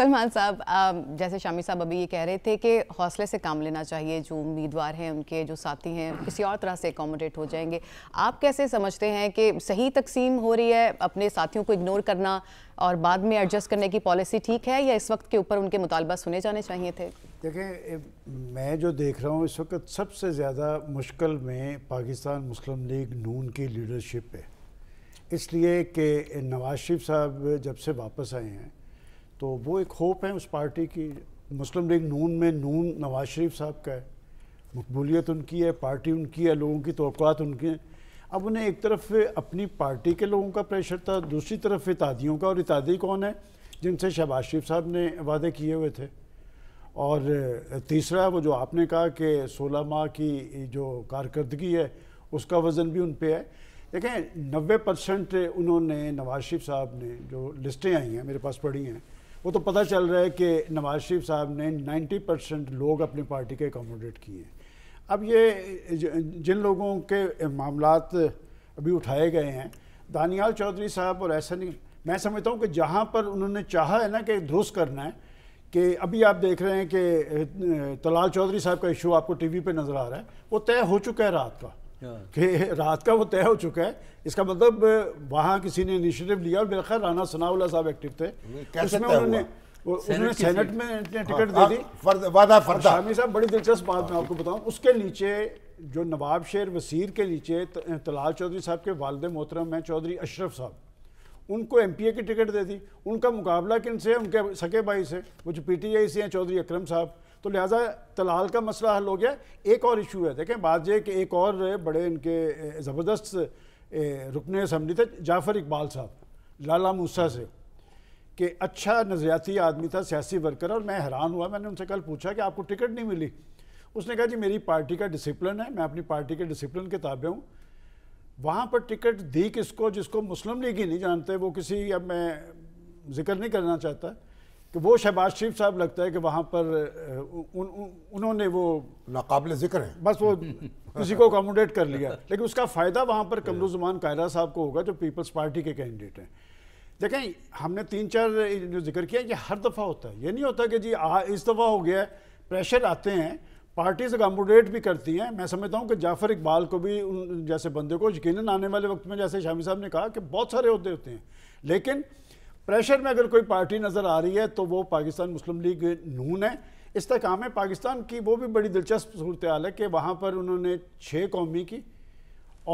सलमान साहब जैसे शामी साहब अभी ये कह रहे थे कि हौसले से काम लेना चाहिए जो उम्मीदवार हैं उनके जो साथी हैं किसी और तरह से एकोमोडेट हो जाएंगे आप कैसे समझते हैं कि सही तकसीम हो रही है अपने साथियों को इग्नोर करना और बाद में एडजस्ट करने की पॉलिसी ठीक है या इस वक्त के ऊपर उनके मुतालबा सुने जाने चाहिए थे देखें मैं जो देख रहा हूँ इस वक्त सबसे ज़्यादा मुश्किल में पाकिस्तान मुस्लिम लीग नून की लीडरशिप है इसलिए कि नवाज शरीफ साहब जब से वापस आए हैं तो वो एक होप है उस पार्टी की मुस्लिम लीग नून में नून नवाज शरीफ साहब का है मकबूलियत उनकी है पार्टी उनकी है लोगों की तोक़ात उनकी हैं अब उन्हें एक तरफ अपनी पार्टी के लोगों का प्रेशर था दूसरी तरफ इतादियों का और इतादी कौन है जिनसे शहबाज शरीफ साहब ने वादे किए हुए थे और तीसरा वो जो आपने कहा कि सोलह माह की जो कारकर्दगी है उसका वज़न भी उन पर है देखें नब्बे परसेंट उन्होंने नवाज शरीफ साहब ने जो लिस्टें आई हैं मेरे पास पढ़ी हैं वो तो पता चल रहा है कि नवाज शरीफ साहब ने 90 परसेंट लोग अपनी पार्टी के अकोमोडेट किए अब ये जिन लोगों के मामला अभी उठाए गए हैं दानियाल चौधरी साहब और ऐसा नहीं मैं समझता हूँ कि जहाँ पर उन्होंने चाहा है ना कि दुरुस्त करना है कि अभी आप देख रहे हैं कि तलाल चौधरी साहब का इशू आपको टीवी पे नज़र आ रहा है वो तय हो चुका है रात का हाँ। कि रात का वो तय हो चुका है इसका मतलब वहाँ किसी ने इनिशिएटिव लिया और मेरा ख्याल राना सनाउल्ला साहब एक्टिव थे उसमें उन्होंने सेनेट में टिकट हाँ, हाँ, दे दी वादा फरदा शामी साहब बड़ी दिलचस्प बात मैं आपको बताऊँ उसके नीचे जो नवाब शेर वसीर के नीचे तलाल चौधरी साहब के वालद मोहतरम हैं चौधरी अशरफ साहब उनको एम पी ए की टिकट दे दी उनका मुकाबला किन से उनके सके भाई से वो जो पी टी आई से हैं चौधरी अक्रम साहब तो लिहाजा तलाल का मसला हल हो गया एक और इशू है देखें बात यह कि एक और बड़े इनके ज़बरदस्त रुकन असम्बली थे जाफ़र इकबाल साहब लाला मूसा से कि अच्छा नज़रियाती आदमी था सियासी वर्कर और मैं हैरान हुआ मैंने उनसे कल पूछा कि आपको टिकट नहीं मिली उसने कहा जी मेरी पार्टी का डिसिप्लिन है मैं अपनी पार्टी के डिसिप्लिन के ताबे हूँ वहाँ पर टिकट दी किसको जिसको मुस्लिम लीग ही नहीं जानते वो किसी अब मैं जिक्र नहीं करना चाहता कि वो शहबाज शरीफ साहब लगता है कि वहाँ पर उन, उन, उन्होंने वो नाकबले जिक्र है बस वो किसी को अकोमोडेट कर लिया लेकिन उसका फ़ायदा वहाँ पर कमरुजमान कायरा साहब को होगा जो पीपल्स पार्टी के कैंडिडेट हैं देखें हमने तीन चार जो जिक्र किया ये हर दफ़ा होता है ये नहीं होता कि जी आ, इस दफ़ा हो गया प्रेशर आते हैं पार्टीज अकोमोडेट भी करती हैं मैं समझता हूँ कि जाफ़र इकबाल को भी उन जैसे बंदे को यकीन आने वाले वक्त में जैसे शामी साहब ने कहा कि बहुत सारे होते होते हैं लेकिन प्रेशर में अगर कोई पार्टी नज़र आ रही है तो वो पाकिस्तान मुस्लिम लीग नून है है पाकिस्तान की वो भी बड़ी दिलचस्प सूरत हाल है कि वहाँ पर उन्होंने छः कौमी की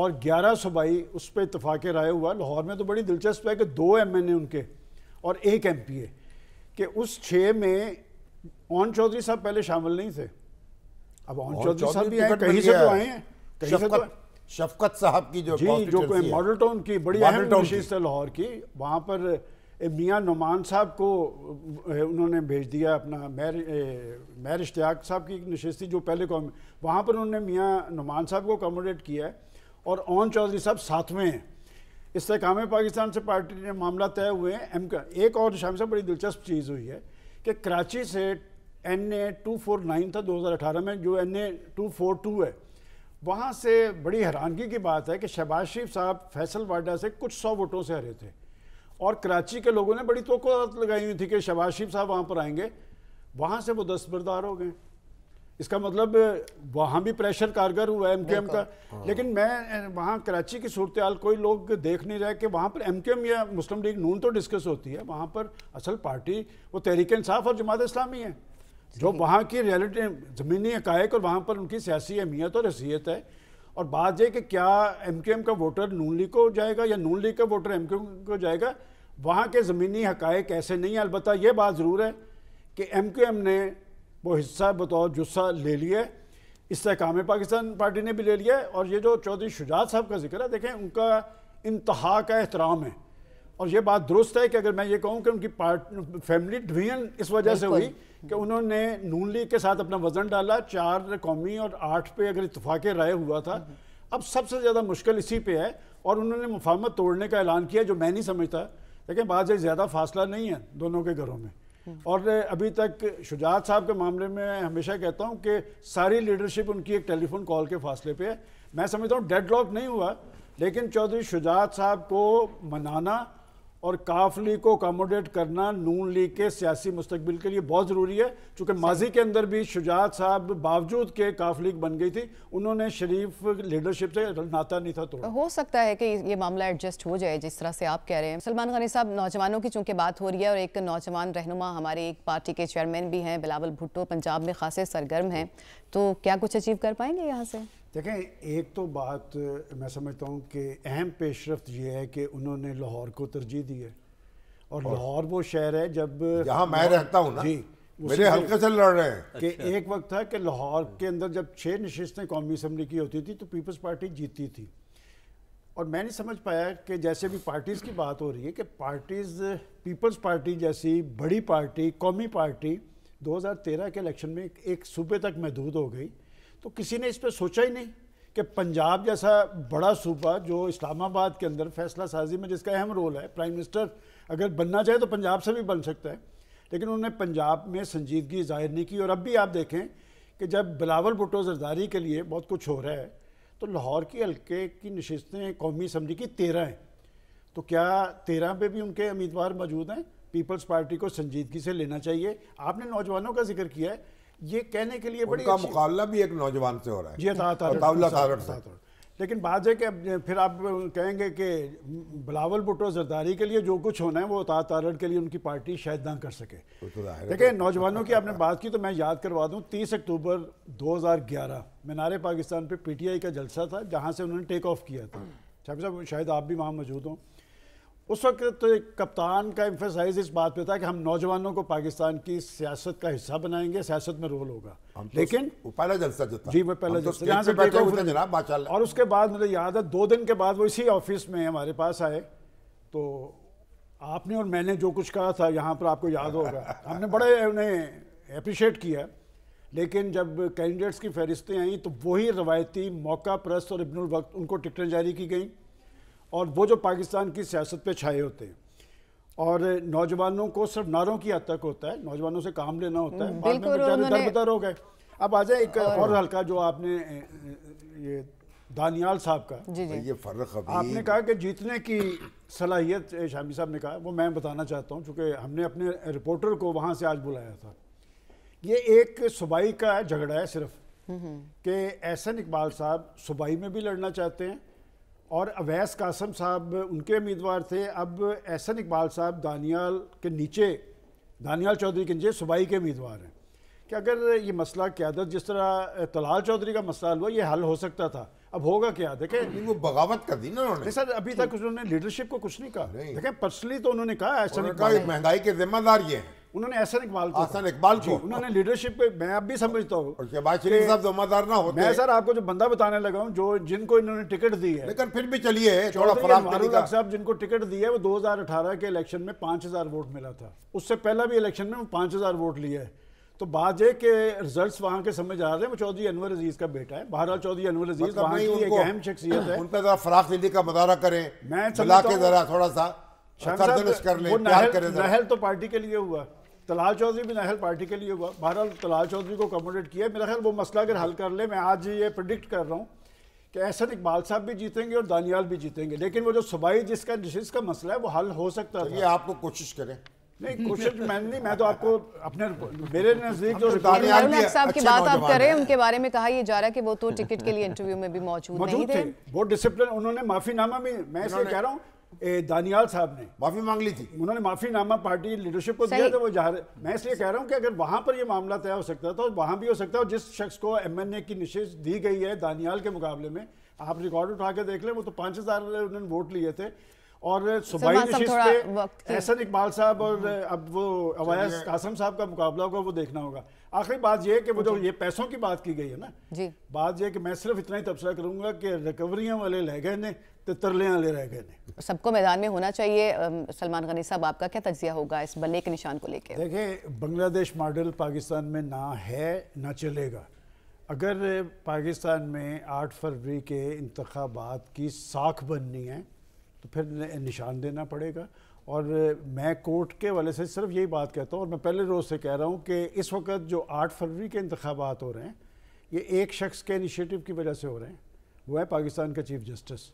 और ग्यारह सूबाई उस पर इतफाक़ राय हुआ लाहौर में तो बड़ी दिलचस्प है कि दो एम एन ए उनके और एक एम पी ए कि उस छः में ओन चौधरी साहब पहले शामिल नहीं थे अब ओन चौधरी साहब भी कहीं से तो आए हैं कहीं से तो- शफकत साहब की जो जी जो मॉडल टाउन की बड़ी अहम नशीस है लाहौर की वहाँ पर मियाँ नुमान साहब को उन्होंने भेज दिया अपना मैर मैर इश्तियाक साहब की नशस्ती जो पहले कौम वहाँ पर उन्होंने मियाँ नुमान साहब को अकोमोडेट किया है और ओन चौधरी साहब सातवें हैं इस्तेकाम पाकिस्तान से पार्टी ने मामला तय हुए हैं एम का एक और शाम साहब बड़ी दिलचस्प चीज़ हुई है कि कराची से N A two four nine था दो हज़ार अठारह में जो N A two four two है वहाँ से बड़ी हैरानगी की बात है कि शहबाज शरीफ साहब फैसल वाडा से कुछ सौ वोटों से हरे थे और कराची के लोगों ने बड़ी तो लगाई हुई थी कि शबाज शिफ साहब वहाँ पर आएंगे वहाँ से वो दस्तबरदार हो गए इसका मतलब वहाँ भी प्रेशर कारगर हुआ एम के एम का हाँ। लेकिन मैं वहाँ कराची की सूरत हाल कोई लोग देख नहीं रहे कि वहाँ पर एम के एम या मुस्लिम लीग नून तो डिस्कस होती है वहाँ पर असल पार्टी वो तहरीक इंसाफ और जमात इस्लामी है जो वहाँ की रियलिटी ज़मीनी हकायक और वहाँ पर उनकी सियासी अहमियत और हैसियत है और बात यह कि क्या एम का वोटर नून लीग को जाएगा या नून लीग का वोटर एम को जाएगा वहाँ के ज़मीनी हकायक ऐसे नहीं हैं अलबत् ये बात ज़रूर है कि एम ने वो हिस्सा बतौर जुस्सा ले लिया है इसकाम पाकिस्तान पार्टी ने भी ले लिया है और ये जो चौधरी शुजात साहब का जिक्र है देखें उनका इंतहा का एहतराम है और ये बात दुरुस्त है कि अगर मैं ये कहूँ कि उनकी पार्ट फैमिली डिवीजन इस वजह से हुई कि उन्होंने नून लीग के साथ अपना वजन डाला चार कौमी और आठ पे अगर इतफाक़ राय हुआ था अब सबसे ज़्यादा मुश्किल इसी पे है और उन्होंने मुफामत तोड़ने का ऐलान किया जो मैं नहीं समझता लेकिन बाद ज़्यादा फासला नहीं है दोनों के घरों में और अभी तक शुजात साहब के मामले में हमेशा कहता हूँ कि सारी लीडरशिप उनकी एक टेलीफोन कॉल के फासले पे है मैं समझता हूँ डेड लॉक नहीं हुआ लेकिन चौधरी शुजात साहब को मनाना और काफ लीग को अकोमोडेट करना नून लीग के सियासी मुस्तबिल के लिए बहुत ज़रूरी है चूँकि माजी के अंदर भी शुजात साहब बावजूद के काफ लीग बन गई थी उन्होंने शरीफ लीडरशिप से नाता नहीं था तोड़ा हो सकता है कि ये मामला एडजस्ट हो जाए जिस तरह से आप कह रहे हैं सलमान खानी साहब नौजवानों की चूँकि बात हो रही है और एक नौजवान रहनुमा हमारे एक पार्टी के चेयरमैन भी हैं बिलावल भुट्टो पंजाब में खासे सरगर्म हैं तो क्या कुछ अचीव कर पाएंगे यहाँ से देखें एक तो बात मैं समझता हूँ कि अहम पेशरफ ये है कि उन्होंने लाहौर को तरजीह दी है और, लाहौर वो शहर है जब जहाँ मैं रहता हूँ जी मेरे हल्के से लड़ रहे हैं कि अच्छा। एक वक्त था कि लाहौर के अंदर जब छः नशस्तें कौमी असम्बली की होती थी तो पीपल्स पार्टी जीतती थी और मैं नहीं समझ पाया कि जैसे भी पार्टीज़ की बात हो रही है कि पार्टीज़ पीपल्स पार्टी जैसी बड़ी पार्टी कौमी पार्टी 2013 के इलेक्शन में एक सूबे तक महदूद हो गई तो किसी ने इस पर सोचा ही नहीं कि पंजाब जैसा बड़ा सूबा जो इस्लामाबाद के अंदर फैसला साजी में जिसका अहम रोल है प्राइम मिनिस्टर अगर बनना चाहे तो पंजाब से भी बन सकता है लेकिन उन्होंने पंजाब में संजीदगी जाहिर नहीं की और अब भी आप देखें कि जब बिलावल भुटो जरदारी के लिए बहुत कुछ हो रहा है तो लाहौर की हल्के की नशस्तें कौमी असम्बली की तेरह हैं तो क्या तेरह पे भी उनके उम्मीदवार मौजूद हैं पीपल्स पार्टी को संजीदगी से लेना चाहिए आपने नौजवानों का जिक्र किया है ये कहने के लिए बड़ी मुकाबला भी एक नौजवान से हो रहा है जी लेकिन बात है कि फिर आप कहेंगे कि बिलावल भुट्टो जरदारी के लिए जो कुछ होना है वो उतार तारड़ के लिए उनकी पार्टी शायद ना कर सके तो देखिए नौजवानों की आपने बात की तो मैं याद करवा दूं 30 अक्टूबर 2011 हज़ार पाकिस्तान पे पीटीआई का जलसा था जहां से उन्होंने टेक ऑफ किया था साहब साहब शायद आप भी वहाँ मौजूद हों उस वक्त तो एक कप्तान का एम्फेसाइज इस बात पे था कि हम नौजवानों को पाकिस्तान की सियासत का हिस्सा बनाएंगे सियासत में रोल होगा तो लेकिन तो पहला जलसा जो था जी मैं पहला तो जलसा यहाँ से बैठे हुए जनाब और उसके बाद मुझे याद है दो दिन के बाद वो इसी ऑफिस में हमारे पास आए तो आपने और मैंने जो कुछ कहा था यहाँ पर आपको याद होगा हमने बड़े उन्हें अप्रिशिएट किया लेकिन जब कैंडिडेट्स की फहरिस्तें आई तो वही रवायती मौका प्रस्त और इब्नुल वक्त उनको टिकटें जारी की गई और वो जो पाकिस्तान की सियासत पे छाए होते हैं और नौजवानों को सिर्फ नारों की हद तक होता है नौजवानों से काम लेना होता है हम्म, बाद में हो गए अब आ जाए एक और हल्का जो आपने ये दानियाल साहब का ये फर्क आपने कहा कि जीतने की सलाहियत शामी साहब ने कहा वो मैं बताना चाहता हूँ चूंकि हमने अपने रिपोर्टर को वहाँ से आज बुलाया था ये एक सुबाई का झगड़ा है सिर्फ हम्म, हम्म। कि एहसन इकबाल साहब सुबाई में भी लड़ना चाहते हैं और अवैस कासम साहब उनके उम्मीदवार थे अब एहसन इकबाल साहब दानियाल के नीचे दानियाल चौधरी के नीचे सूबाई के उम्मीदवार हैं कि अगर ये मसला क्यादत जिस तरह तलाल चौधरी का मसला हुआ ये हल हो सकता था अब होगा क्या देखें वो बगावत कर दी ना उन्होंने सर अभी तक उन्होंने लीडरशिप को कुछ नहीं कहा देखें पर्सनली तो उन्होंने कहा ऐसा महंगाई के जिम्मेदार ये हैं उन्होंने एहसन इकबाल एहसन इकबाल को उन्होंने लीडरशिप पे मैं अब भी समझता हूँ साहब जिम्मेदार ना होते मैं सर आपको जो बंदा बताने लगा हूँ जो जिनको इन्होंने टिकट दी है लेकिन फिर भी चलिए साहब जिनको टिकट दी है वो 2018 के इलेक्शन में 5000 वोट मिला था उससे पहला भी इलेक्शन में पांच हजार वोट लिया है तो बात यह कि रिजल्ट्स वहाँ के समझ आ रहे हैं वो चौधरी अनवर अजीज़ का बेटा है बहरहाल चौधरी अनवर अजीज़ मतलब वहाँ की एक अहम शख्सियत है उन पर जरा फराख दिली का मुदारा करें मैं के जरा थोड़ा सा कर लें नहल तो पार्टी के लिए हुआ तलाल चौधरी भी नहल पार्टी के लिए हुआ बहरहाल तलाल चौधरी को अकोमोडेट किया मेरा ख्याल वो मसला अगर हल कर ले मैं आज ये प्रडिक्ट कर रहा हूँ कि एहसन इकबाल साहब भी जीतेंगे और दानियाल भी जीतेंगे लेकिन वो जो सुबाई जिसका जिसका मसला है वो हल हो सकता है तो ये आपको कोशिश करें नहीं कोशिश मैं नहीं मैं तो आपको अपने मेरे नजदीक जो तो साहब की बात आप करें उनके बारे में कहा ये जा रहा है कि वो तो टिकट के लिए इंटरव्यू में भी मौजूद नहीं थे वो डिसिप्लिन उन्होंने माफीनामा में मैं इसलिए कह रहा हूँ दानियाल साहब ने माफी मांग ली थी उन्होंने माफी नामा पार्टी लीडरशिप को दिया था तो वो जाहिर मैं इसलिए कह रहा हूँ कि अगर वहां पर ये मामला तय हो सकता है तो वहां भी हो सकता है जिस शख्स को एमएनए की निशेष दी गई है दानियाल के मुकाबले में आप रिकॉर्ड उठा के देख लें वो तो पांच हज़ार उन्होंने वोट लिए थे और सुबह पे एहसन इकबाल साहब और हम्म। अब वो अवैस कासम साहब का मुकाबला होगा वो देखना होगा आखिरी बात यह कि वो जो ये पैसों की बात की गई है ना जी बात यह कि मैं सिर्फ इतना ही तबसरा करूंगा कि रिकवरियां वाले रह गए ने तो तरले वाले रह गए ने सबको मैदान में होना चाहिए सलमान गनी साहब आपका क्या तजिया होगा इस बल्ले के निशान को लेकर देखिए बांग्लादेश मॉडल पाकिस्तान में ना है ना चलेगा अगर पाकिस्तान में आठ फरवरी के इंतबात की साख बननी है तो फिर निशान देना पड़ेगा और मैं कोर्ट के वाले से सिर्फ यही बात कहता हूँ और मैं पहले रोज़ से कह रहा हूँ कि इस वक्त जो आठ फरवरी के इंतबात हो रहे हैं ये एक शख्स के इनिशिएटिव की वजह से हो रहे हैं वो है पाकिस्तान का चीफ जस्टिस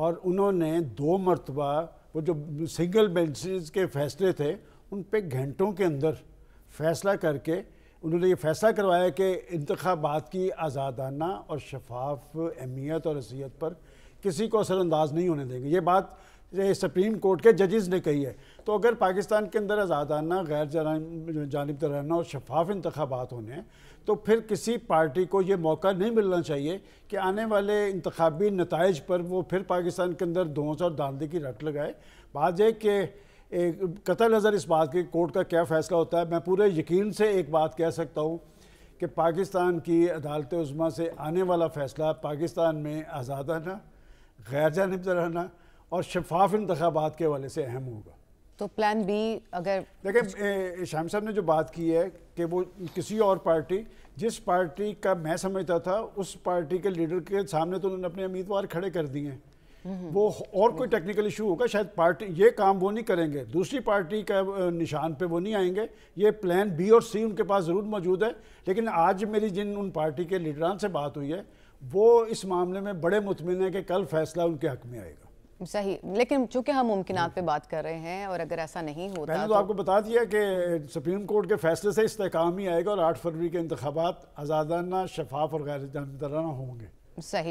और उन्होंने दो मरतबा वो जो सिंगल बेंचेस के फैसले थे उन पर घंटों के अंदर फैसला करके उन्होंने ये फैसला करवाया कि इंतबात की आज़ादाना और शफाफ अहमियत और असीयत पर किसी को असरअंदाज नहीं होने देंगे ये बात सुप्रीम कोर्ट के जजेस ने कही है तो अगर पाकिस्तान के अंदर आज़ादाना गैर जानब तराना और शफाफ इंतबात होने हैं तो फिर किसी पार्टी को ये मौका नहीं मिलना चाहिए कि आने वाले इंतबी नतज पर वो फिर पाकिस्तान के अंदर दोस और दांदे की रट लगाए बात यह कि कत नज़र इस बात की कोर्ट का क्या फ़ैसला होता है मैं पूरे यकीन से एक बात कह सकता हूँ कि पाकिस्तान की अदालत उज़मा से आने वाला फ़ैसला पाकिस्तान में आज़ादाना गैर जानब रहना और शफाफ इंतबात के वाले से अहम होगा तो प्लान बी अगर देखिए शाम साहब ने जो बात की है कि वो किसी और पार्टी जिस पार्टी का मैं समझता था उस पार्टी के लीडर के सामने तो उन्होंने अपने उम्मीदवार खड़े कर दिए हैं वो और कोई टेक्निकल इशू होगा शायद पार्टी ये काम वो नहीं करेंगे दूसरी पार्टी का निशान पे वो नहीं आएंगे ये प्लान बी और सी उनके पास ज़रूर मौजूद है लेकिन आज मेरी जिन उन पार्टी के लीडरान से बात हुई है वो इस मामले में बड़े मुतमिन है कि कल फैसला उनके हक में आएगा सही लेकिन चूंकि हम मुमकिन पे बात कर रहे हैं और अगर ऐसा नहीं होता रहा तो, तो आपको बता दिया कि सुप्रीम कोर्ट के फैसले से इस्तेकाम ही आएगा और आठ फरवरी के इंतबात आज़ादाना शफाफ और गैर जानदाराना होंगे सही